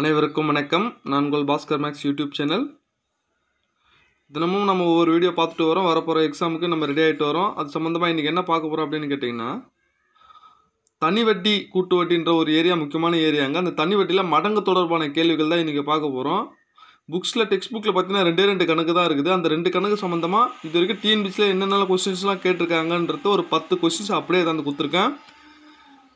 அனைவருக்கும் வணக்கம் நான் உங்கள் பாஸ்கர் மேக்ஸ் யூடியூப் சேனல் தினமும் நம்ம ஒவ்வொரு வீடியோ பார்த்துட்டு வரோம் வரப்போகிற எக்ஸாமுக்கு நம்ம ரெடி ஆகிட்டு வரோம் அது சம்மந்தமாக இன்றைக்கி என்ன பார்க்க போகிறோம் அப்படின்னு கேட்டிங்கன்னா தனி வட்டி கூட்டு வட்டின்ற ஒரு ஏரியா முக்கியமான ஏரியாங்க அந்த தனி வட்டியில் மடங்கு தொடர்பான கேள்விகள் தான் இன்றைக்கி பார்க்க போகிறோம் புக்ஸில் டெக்ஸ்ட் புக்கில் பார்த்தீங்கன்னா ரெண்டே ரெண்டு கணக்கு தான் இருக்குது அந்த ரெண்டு கணக்கு சம்மந்தமாக இது வரைக்கும் டிஎன்பிசியில் என்னென்ன கொஸ்டின்ஸ்லாம் கேட்டிருக்காங்கன்றது ஒரு பத்து கொஸ்டின்ஸ் அப்படியே தான் கொடுத்துருக்கேன்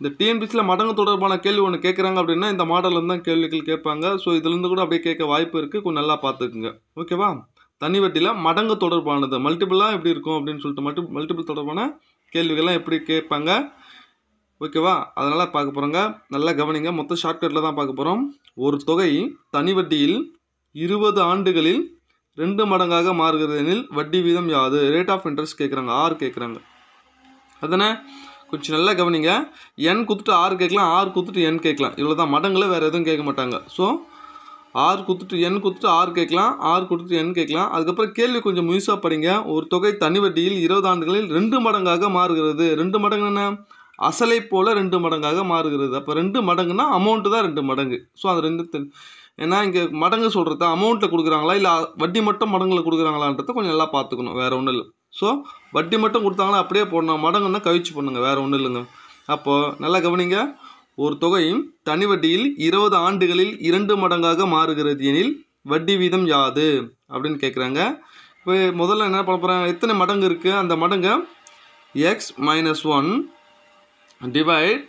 இந்த டிஎன்பிசியில் மடங்கு தொடர்பான கேள்வி ஒன்று கேட்குறாங்க அப்படின்னா இந்த மாடலில் தான் கேள்விகள் கேட்பாங்க ஸோ இதுலேருந்து கூட அப்படியே கேட்க வாய்ப்பு இருக்குது கொஞ்சம் நல்லா பார்த்துக்குங்க ஓகேவா தனி வட்டியில் மடங்கு தொடர்பானது மல்டிபிளாக எப்படி இருக்கும் அப்படின்னு சொல்லிட்டு மல்டி மல்டிபிள் தொடர்பான கேள்விகள்லாம் எப்படி கேட்பாங்க ஓகேவா அதனால் பார்க்க போகிறோங்க நல்லா கவனிங்க மொத்தம் ஷார்ட்கட்டில் தான் பார்க்க போகிறோம் ஒரு தொகை தனி வட்டியில் இருபது ஆண்டுகளில் ரெண்டு மடங்காக மாறுகிறது எனில் வட்டி வீதம் யாது ரேட் ஆஃப் இன்ட்ரெஸ்ட் கேட்குறாங்க ஆறு கேட்குறாங்க அதனால் கொஞ்சம் நல்லா கவனிங்க என் கொடுத்துட்டு ஆறு கேட்கலாம் ஆறு கொடுத்துட்டு என் கேட்கலாம் இவ்வளோ தான் மடங்களே வேறு எதுவும் கேட்க மாட்டாங்க ஸோ ஆறு கொடுத்துட்டு என் கொடுத்துட்டு ஆறு கேட்கலாம் ஆறு கொடுத்துட்டு என் கேட்கலாம் அதுக்கப்புறம் கேள்வி கொஞ்சம் முயசாக படிங்க ஒரு தொகை தனி வட்டியில் இருபது ஆண்டுகளில் ரெண்டு மடங்காக மாறுகிறது ரெண்டு மடங்கு என்ன அசலை போல் ரெண்டு மடங்காக மாறுகிறது அப்போ ரெண்டு மடங்குனா அமௌண்ட்டு தான் ரெண்டு மடங்கு ஸோ அது ரெண்டு ஏன்னா இங்கே மடங்கு சொல்கிறது அமௌண்ட்டில் கொடுக்குறாங்களா இல்லை வட்டி மட்டும் மடங்கில் கொடுக்குறாங்களான்றத கொஞ்சம் நல்லா பார்த்துக்கணும் வேறு ஒன்றும் இல்லை ஸோ வட்டி மட்டும் கொடுத்தாங்கன்னா அப்படியே போடணும் மடங்குன்னா கவிச்சு பண்ணுங்கள் வேறு ஒன்றும் இல்லைங்க அப்போது நல்லா கவனிங்க ஒரு தொகையும் தனி வட்டியில் இருபது ஆண்டுகளில் இரண்டு மடங்காக மாறுகிறது எனில் வட்டி வீதம் யாது அப்படின்னு கேட்குறாங்க இப்போ முதல்ல என்ன பண்ண போகிறாங்க எத்தனை மடங்கு இருக்குது அந்த மடங்கை எக்ஸ் மைனஸ் ஒன் டிவைட்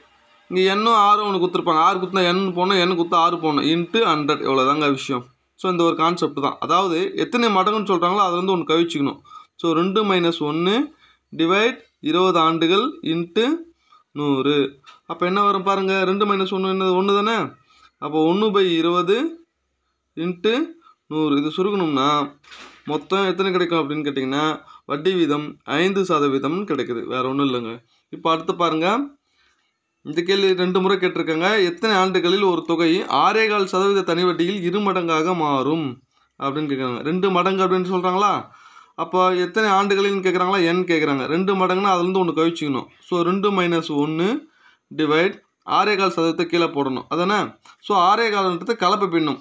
இங்கே எண்ணும் ஆறு ஒன்று கொடுத்துருப்பாங்க ஆறு கொடுத்தா எண் போகணும் எண் கொடுத்தா ஆறு போகணும் இன்ட்டு ஹண்ட்ரட் இவ்வளோதாங்க விஷயம் ஸோ இந்த ஒரு கான்செப்ட் தான் அதாவது எத்தனை மடங்குன்னு சொல்கிறாங்களோ அதை வந்து ஒன்று கவிச்சிக்கணும் ஸோ ரெண்டு மைனஸ் ஒன்று டிவைட் இருபது ஆண்டுகள் இன்ட்டு நூறு அப்போ என்ன வரும் பாருங்கள் ரெண்டு மைனஸ் ஒன்று என்னது ஒன்று தானே அப்போ ஒன்று பை இருபது இன்ட்டு நூறு இது சுருக்கணும்னா மொத்தம் எத்தனை கிடைக்கும் அப்படின்னு கேட்டிங்கன்னா வட்டி வீதம் ஐந்து சதவீதம்னு கிடைக்குது வேறு ஒன்றும் இல்லைங்க இப்போ அடுத்து பாருங்கள் இந்த கேள்வி ரெண்டு முறை கேட்டிருக்காங்க எத்தனை ஆண்டுகளில் ஒரு தொகை ஆறே கால் சதவீத தனி வட்டியில் இரு மடங்காக மாறும் அப்படின்னு கேட்குறாங்க ரெண்டு மடங்கு அப்படின்னு சொல்கிறாங்களா அப்போ எத்தனை ஆண்டுகளின்னு கேட்குறாங்களா என் கேட்குறாங்க ரெண்டு மடங்குனா அதுலேருந்து ஒன்று கழிச்சிக்கணும் ஸோ ரெண்டு மைனஸ் ஒன்று டிவைட் ஆரே கால் சதவீதத்தை கீழே போடணும் அதானே ஸோ ஆரே காலன்றது கலப்பு பின்னும்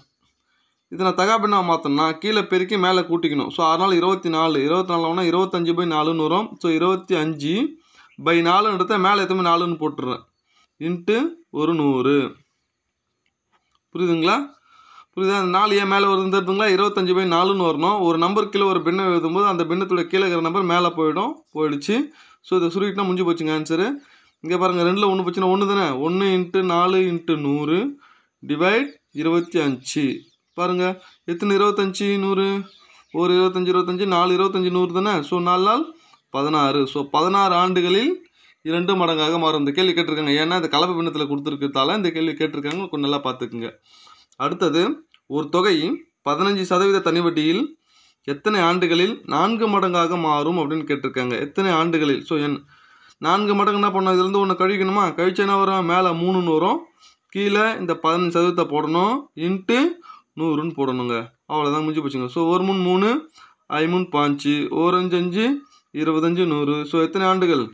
இதை நான் தகா பின்னா மாற்றணும்னா கீழே பெருக்கி மேலே கூட்டிக்கணும் ஸோ அதனால் இருபத்தி நாலு இருபத்தி நாலு ஒன்றா இருபத்தஞ்சு பை நாலுன்னு வரும் ஸோ இருபத்தி அஞ்சு பை நாலுன்றத மேலே எத்தனை நாலுன்னு போட்டுடுறேன் இன்ட்டு ஒரு நூறு புரியுதுங்களா புரியுதா அந்த நாலு ஏன் மேலே வருதுன்னு இருபத்தஞ்சி பை நாலுன்னு வரணும் ஒரு நம்பர் கீழே ஒரு பின்னை எழுதும்போது அந்த பின்னத்தோட கீழே இருக்கிற நம்பர் மேலே போயிடும் போயிடுச்சு ஸோ இதை சுருக்கிட்டா முடிஞ்சு போச்சுங்க ஆன்சரு இங்கே பாருங்கள் ரெண்டில் ஒன்று போச்சுன்னா ஒன்று தானே ஒன்று இன்ட்டு நாலு இன்ட்டு நூறு டிவைட் இருபத்தி அஞ்சு பாருங்கள் எத்தனை இருபத்தஞ்சி நூறு ஒரு இருபத்தஞ்சி இருபத்தஞ்சி நாலு இருபத்தஞ்சி நூறு தானே ஸோ நாலு நாள் பதினாறு ஸோ பதினாறு ஆண்டுகளில் இரண்டு மடங்காக மாறும் இந்த கேள்வி கேட்டிருக்காங்க ஏன்னா இந்த கலப்பு பின்னத்தில் கொடுத்துருக்கிறதால இந்த கேள்வி கேட்டிருக்காங்க கொஞ்சம் நல்லா பார்த்துக்குங்க அடுத்தது ஒரு தொகை பதினஞ்சு சதவீத தனி எத்தனை ஆண்டுகளில் நான்கு மடங்காக மாறும் அப்படின்னு கேட்டிருக்காங்க எத்தனை ஆண்டுகளில் ஸோ என் நான்கு மடங்கு என்ன பண்ணோம் இதுலேருந்து ஒன்று கழிக்கணுமா கழிச்சேன்னா வரும் மேலே மூணுன்னு வரும் கீழே இந்த பதினஞ்சு சதவீதத்தை போடணும் இன்ட்டு நூறுன்னு போடணுங்க அவ்வளோதான் முடிஞ்சு போச்சுங்க ஸோ ஒரு மூணு மூணு மூணு பாஞ்சு அஞ்சு அஞ்சு இருபத்தஞ்சு நூறு ஸோ எத்தனை ஆண்டுகள்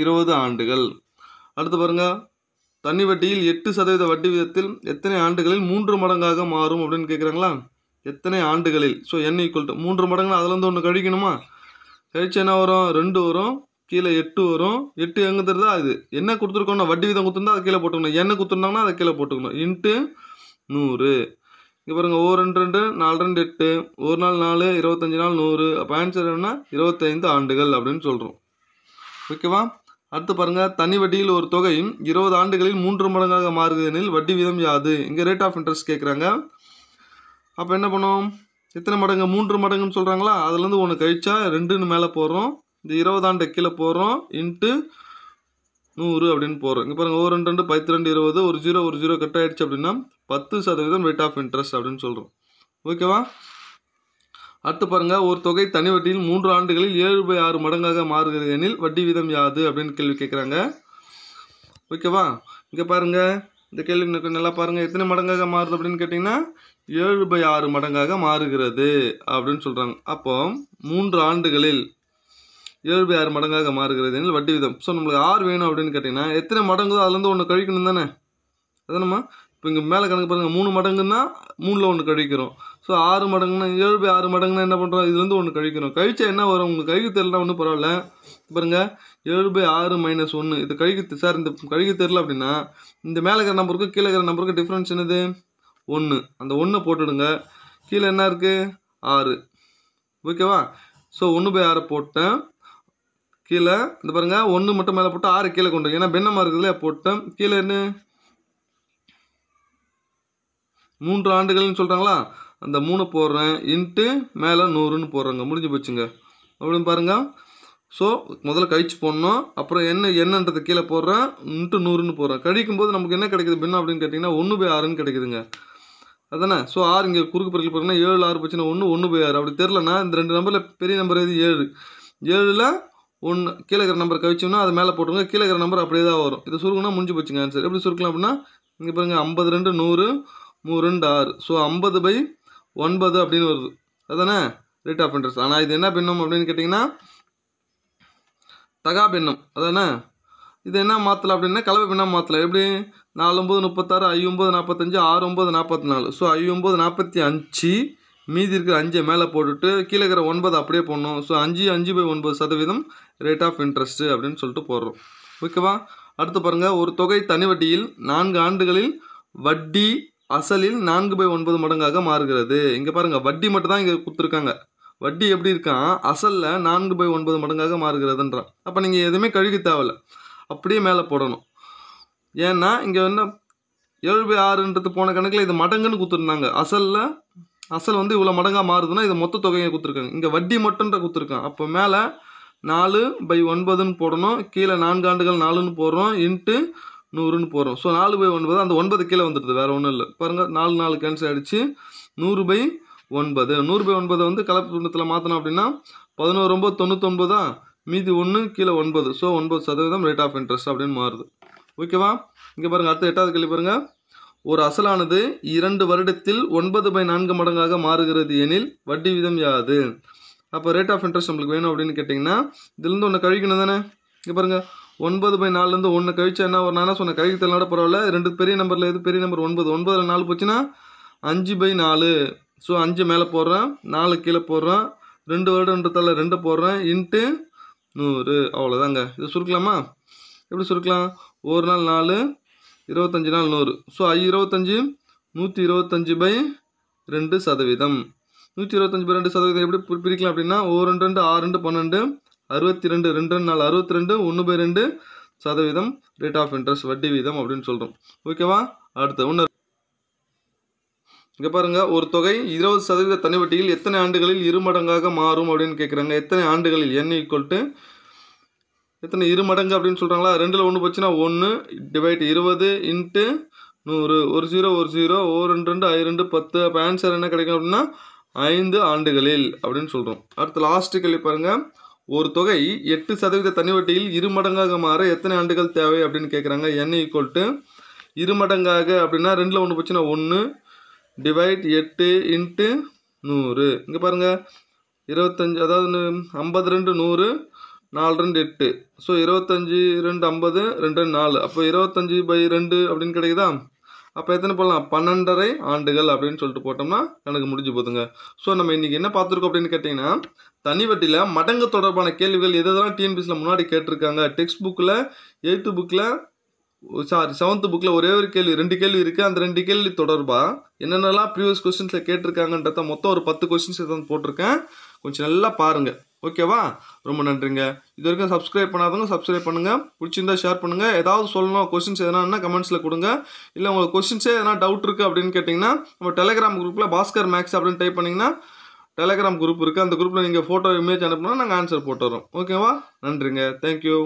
இருபது ஆண்டுகள் அடுத்து பாருங்கள் தண்ணி வட்டியில் எட்டு சதவீத வட்டி விதத்தில் எத்தனை ஆண்டுகளில் மூன்று மடங்காக மாறும் அப்படின்னு கேட்குறாங்களா எத்தனை ஆண்டுகளில் ஸோ என்ன ஈக்குவல் டு மூன்று மடங்குனா அதுலேருந்து ஒன்று கழிக்கணுமா கழிச்சு என்ன வரும் ரெண்டு வரும் கீழே எட்டு வரும் எட்டு எங்கே தருதா இது என்ன கொடுத்துருக்கோம்னா வட்டி விதம் கொடுத்துருந்தா அதை கீழே போட்டுக்கணும் என்ன கொடுத்துருந்தாங்கன்னா அதை கீழே போட்டுக்கணும் இன்ட்டு நூறு இங்கே பாருங்கள் ஓ ரெண்டு ரெண்டு நாலு ரெண்டு எட்டு ஒரு நாள் நாலு இருபத்தஞ்சி நாள் நூறு அப்போ ஆன்சர் என்ன இருபத்தைந்து ஆண்டுகள் அப்படின்னு சொல்கிறோம் ஓகேவா அடுத்து பாருங்கள் தனி வட்டியில் ஒரு தொகை இருபது ஆண்டுகளில் மூன்று மடங்காக மாறுதெனில் எனில் வட்டி வீதம் யாது இங்கே ரேட் ஆஃப் இன்ட்ரெஸ்ட் கேட்குறாங்க அப்போ என்ன பண்ணுவோம் எத்தனை மடங்கு மூன்று மடங்குன்னு சொல்கிறாங்களா அதுலேருந்து ஒன்று கழிச்சா ரெண்டுன்னு மேலே போடுறோம் இந்த இருபது ஆண்டு கீழே போடுறோம் இன்ட்டு நூறு அப்படின்னு போகிறோம் இங்கே பாருங்கள் ஒரு ரெண்டு ரெண்டு பத்து ரெண்டு இருபது ஒரு ஜீரோ ஒரு ஜீரோ கட் ஆகிடுச்சு அப்படின்னா பத்து சதவீதம் ரேட் ஆஃப் இன்ட்ரெஸ்ட் அப்படின்னு சொல்கிறோம் ஓகேவா அடுத்து பாருங்கள் ஒரு தொகை தனி வட்டியில் மூன்று ஆண்டுகளில் ஏழு பை ஆறு மடங்காக மாறுகிறது எனில் வட்டி வீதம் யாது அப்படின்னு கேள்வி கேட்குறாங்க ஓகேவா இங்கே பாருங்கள் இந்த கேள்வி நல்லா பாருங்கள் எத்தனை மடங்காக மாறுது அப்படின்னு கேட்டிங்கன்னா ஏழு பை ஆறு மடங்காக மாறுகிறது அப்படின்னு சொல்கிறாங்க அப்போ மூன்று ஆண்டுகளில் ஏழு பை ஆறு மடங்காக மாறுகிறது எனில் வட்டி வீதம் ஸோ நம்மளுக்கு ஆறு வேணும் அப்படின்னு கேட்டிங்கன்னா எத்தனை மடங்கு அதுலேருந்து ஒன்று கழிக்கணும் தானே அதானம்மா இப்போ இங்கே மேலே கணக்கு பாருங்கள் மூணு மடங்குன்னா மூணில் ஒன்று கழிக்கிறோம் ஸோ ஆறு மடங்குனா ஏழு பை ஆறு மடங்குனா என்ன பண்ணுறோம் இதுலேருந்து ஒன்று கழிக்கிறோம் கழிச்சா என்ன வரும் உங்களுக்கு கழிக்க தெரில ஒன்றும் பரவாயில்ல பாருங்கள் ஏழு பை ஆறு மைனஸ் ஒன்று இது கழிக்கு சார் இந்த கழிக்க தெரில அப்படின்னா இந்த மேலே இருக்கிற நம்பருக்கும் கீழே இருக்கிற நம்பருக்கும் டிஃப்ரென்ஸ் என்னது ஒன்று அந்த ஒன்றை போட்டுடுங்க கீழே என்ன இருக்குது ஆறு ஓகேவா ஸோ ஒன்று பை ஆறு போட்டேன் கீழே இந்த பாருங்கள் ஒன்று மட்டும் மேலே போட்டு ஆறு கீழே கொண்டு ஏன்னா பெண்ணமாக இருக்குதுல போட்டேன் கீழே என்ன மூன்று ஆண்டுகள்னு சொல்கிறாங்களா அந்த மூணு போடுறேன் இன்ட்டு மேலே நூறுன்னு போடுறாங்க முடிஞ்சு போச்சுங்க அப்படின்னு பாருங்கள் ஸோ முதல்ல கழிச்சு போடணும் அப்புறம் என்ன என்னன்றது கீழே போடுறேன் இன்ட்டு நூறுன்னு போடுறேன் கழிக்கும் போது நமக்கு என்ன கிடைக்குது பின்ன அப்படின்னு கேட்டிங்கன்னா ஒன்று பை ஆறுன்னு கிடைக்குதுங்க அதானே ஸோ ஆறு இங்கே குறுக்கு பிறகு பார்த்தீங்கன்னா ஏழு ஆறு போச்சுன்னா ஒன்று ஒன்று போய் ஆறு அப்படி தெரிலனா இந்த ரெண்டு நம்பரில் பெரிய நம்பர் எது ஏழு ஏழில் ஒன்று கீழே இருக்கிற நம்பர் கழிச்சோம்னா அது மேலே போட்டுருங்க கீழே இருக்கிற நம்பர் அப்படியே தான் வரும் இது சுருக்கணும்னா முடிஞ்சு போச்சுங்க ஆன்சர் எப்படி சுருக்கலாம் அப்படின்னா இங்கே பாருங்கள் ஐம்பது ரெண்டு நூறு மூணு ஆறு ஸோ ஐம்பது பை ஒன்பது அப்படின்னு வருது அதானே ரேட் ஆஃப் இன்ட்ரெஸ்ட் ஆனால் இது என்ன பின்னம் அப்படின்னு கேட்டிங்கன்னா தகா பின்னம் அதானே இது என்ன மாற்றல அப்படின்னா கலவை பின்னம் மாற்றலை எப்படி நாலு ஒம்பது முப்பத்தாறு ஐ ஒம்பது நாற்பத்தஞ்சு ஆறு ஒம்பது நாற்பத்தி நாலு ஸோ ஐ ஒம்பது நாற்பத்தி அஞ்சு மீதி இருக்கிற அஞ்சை மேலே போட்டுட்டு கீழே இருக்கிற ஒன்பது அப்படியே போடணும் ஸோ அஞ்சு அஞ்சு பை ஒன்பது சதவீதம் ரேட் ஆஃப் இன்ட்ரெஸ்ட்டு அப்படின்னு சொல்லிட்டு போடுறோம் ஓகேவா அடுத்து பாருங்கள் ஒரு தொகை தனி வட்டியில் நான்கு ஆண்டுகளில் வட்டி அசலில் நான்கு பை ஒன்பது மடங்காக மாறுகிறது இங்கே பாருங்கள் வட்டி மட்டும் தான் இங்கே கொடுத்துருக்காங்க வட்டி எப்படி இருக்கான் அசலில் நான்கு பை ஒன்பது மடங்காக மாறுகிறதுன்றான் அப்போ நீங்கள் எதுவுமே கழுகி தேவையில்ல அப்படியே மேலே போடணும் ஏன்னா இங்கே என்ன ஏழு பை ஆறுன்றது போன கணக்கில் இது மடங்குன்னு கொடுத்துருந்தாங்க அசலில் அசல் வந்து இவ்வளோ மடங்காக மாறுதுன்னா இது மொத்த தொகையை கொடுத்துருக்காங்க இங்கே வட்டி மட்டுன்ற கொடுத்துருக்கான் அப்போ மேலே நாலு பை ஒன்பதுன்னு போடணும் கீழே நான்கு ஆண்டுகள் நாலுன்னு போடுறோம் இன்ட்டு நூறுன்னு போகிறோம் ஸோ நாலு பை ஒன்பது அந்த ஒன்பது கீழே வந்துடுது வேறு ஒன்றும் இல்லை பாருங்கள் நாலு நாலு கேன்சல் ஆகிடுச்சு நூறு பை ஒன்பது நூறு பை ஒன்பது வந்து கலப்பு துண்டத்தில் மாற்றினோம் அப்படின்னா பதினோரு ஒம்பது தான் மீதி ஒன்று கீழே ஒன்பது ஸோ ஒன்பது சதவீதம் ரேட் ஆஃப் இன்ட்ரெஸ்ட் அப்படின்னு மாறுது ஓகேவா இங்கே பாருங்கள் அடுத்த எட்டாவது கேள்வி பாருங்கள் ஒரு அசலானது இரண்டு வருடத்தில் ஒன்பது பை நான்கு மடங்காக மாறுகிறது எனில் வட்டி விதம் யாது அப்போ ரேட் ஆஃப் இன்ட்ரெஸ்ட் நம்மளுக்கு வேணும் அப்படின்னு கேட்டிங்கன்னா இதுலேருந்து ஒன்று கழிக்கணும் தானே இங்கே பாருங்கள் ஒன்பது பை நாலுலேருந்து ஒன்று கழிச்சு என்ன ஒரு நான் சொன்ன கழித்தல்னால பரவாயில்ல ரெண்டு பெரிய நம்பரில் எது பெரிய நம்பர் ஒன்பது ஒன்பதில் நாலு போச்சுன்னா அஞ்சு பை நாலு ஸோ அஞ்சு மேலே போடுறேன் நாலு கீழே போடுறேன் ரெண்டு வருடன்றதால ரெண்டு போடுறேன் இன்ட்டு நூறு அவ்வளோதாங்க இது சுருக்கலாமா எப்படி சுருக்கலாம் ஒரு நாள் நாலு இருபத்தஞ்சி நாள் நூறு ஸோ ஐ இருபத்தஞ்சி நூற்றி இருபத்தஞ்சி பை ரெண்டு சதவீதம் நூற்றி இருபத்தஞ்சி பை ரெண்டு சதவீதம் எப்படி பிரிக்கலாம் அப்படின்னா ஒரு ரெண்டு ரெண்டு ஆறு ரெண்டு பன்னெண்டு அறுபத்தி ரெண்டு ரெண்டு ரெண்டு நாலு அறுபத்தி ரெண்டு ஒன்று பை ரெண்டு சதவீதம் ரேட் ஆஃப் இன்ட்ரெஸ்ட் வட்டி வீதம் அப்படின்னு சொல்கிறோம் ஓகேவா அடுத்து ஒன்று இங்கே பாருங்கள் ஒரு தொகை இருபது சதவீத தனி வட்டியில் எத்தனை ஆண்டுகளில் இரு மடங்காக மாறும் அப்படின்னு கேட்குறாங்க எத்தனை ஆண்டுகளில் என்ன ஈக்குவல் டு எத்தனை இரு மடங்கு அப்படின்னு சொல்கிறாங்களா ரெண்டில் ஒன்று போச்சுன்னா ஒன்று டிவைட் இருபது இன்ட்டு நூறு ஒரு ஜீரோ ஒரு ஜீரோ ஓ ரெண்டு ரெண்டு ஐ ரெண்டு பத்து அப்போ ஆன்சர் என்ன கிடைக்கும் அப்படின்னா ஐந்து ஆண்டுகளில் அப்படின்னு சொல்கிறோம் அடுத்து லாஸ்ட்டு கேள்வி பாருங்கள் ஒரு தொகை எட்டு சதவீத தனி வட்டியில் இரு மடங்காக மாற எத்தனை ஆண்டுகள் தேவை அப்படின்னு கேட்குறாங்க என்ன ஈக்குவல் டு இரு மடங்காக அப்படின்னா ரெண்டில் ஒன்று போச்சுன்னா ஒன்று டிவைட் எட்டு இன்ட்டு நூறு இங்கே பாருங்கள் இருபத்தஞ்சி அதாவது ஐம்பது ரெண்டு நூறு நாலு ரெண்டு எட்டு ஸோ இருபத்தஞ்சி ரெண்டு ஐம்பது ரெண்டு நாலு அப்போ இருபத்தஞ்சி பை ரெண்டு அப்படின்னு கிடைக்குதா அப்போ எத்தனை போடலாம் பன்னெண்டரை ஆண்டுகள் அப்படின்னு சொல்லிட்டு போட்டோம்னா எனக்கு முடிஞ்சு போதுங்க ஸோ நம்ம இன்றைக்கி என்ன பார்த்துருக்கோம் அப்படின்னு கேட்டிங்கன்னா தனிவட்டியில் மடங்கு தொடர்பான கேள்விகள் எதெல்லாம் டிஎன்பிசியில் முன்னாடி கேட்டிருக்காங்க டெக்ஸ்ட் புக்கில் எயித்து புக்கில் சாரி செவன்த்து புக்கில் ஒரே ஒரு கேள்வி ரெண்டு கேள்வி இருக்குது அந்த ரெண்டு கேள்வி தொடர்பாக என்னென்னலாம் ப்ரீவியஸ் கொஸ்டின்ஸில் கேட்டிருக்காங்கன்றத மொத்தம் ஒரு பத்து கொஸ்டின்ஸ் எதாவது போட்டிருக்கேன் கொஞ்சம் நல்லா பாருங்கள் ஓகேவா ரொம்ப நன்றிங்க இது வரைக்கும் சப்ஸ்கிரைப் பண்ணாதவங்க சப்ஸ்கிரைப் பண்ணுங்கள் பிடிச்சிருந்தா ஷேர் பண்ணுங்கள் ஏதாவது சொல்லணும் கொஸ்டின்ஸ் எதனா கமெண்ட்ஸில் கொடுங்க இல்லை உங்களுக்கு கொஸ்டின்ஸே எதனா டவுட் இருக்குது அப்படின்னு கேட்டிங்கன்னா நம்ம டெலிகிராம் குரூப்பில் பாஸ்கர் மேக்ஸ் அப்படின்னு டைப் பண்ணிங்கன்னா டெலகிராம் குரூப் இருக்குது அந்த குரூப்பில் நீங்கள் ஃபோட்டோ இமேஜ் அனுப்புனா நாங்கள் ஆன்சர் போட்டுறோம் ஓகேவா நன்றிங்க தேங்க்யூ